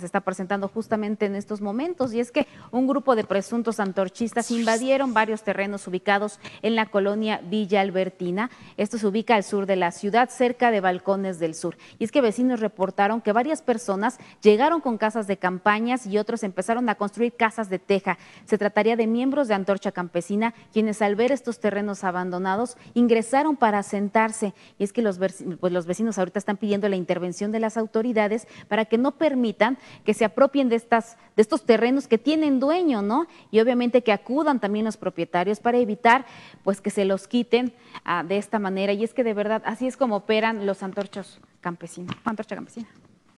se está presentando justamente en estos momentos, y es que un grupo de presuntos antorchistas invadieron varios terrenos ubicados en la colonia Villa Albertina. Esto se ubica al sur de la ciudad, cerca de Balcones del Sur. Y es que vecinos reportaron que varias personas llegaron con casas de campañas y otros empezaron a construir casas de teja. Se trataría de miembros de Antorcha Campesina, quienes al ver estos terrenos abandonados ingresaron para sentarse. Y es que pues los vecinos ahorita están pidiendo la intervención de las autoridades para que no permitan que se apropien de, estas, de estos terrenos que tienen dueño, ¿no? Y obviamente que acudan también los propietarios para evitar pues que se los quiten ah, de esta manera. Y es que de verdad así es como operan los antorchos campesinos, antorcha campesina.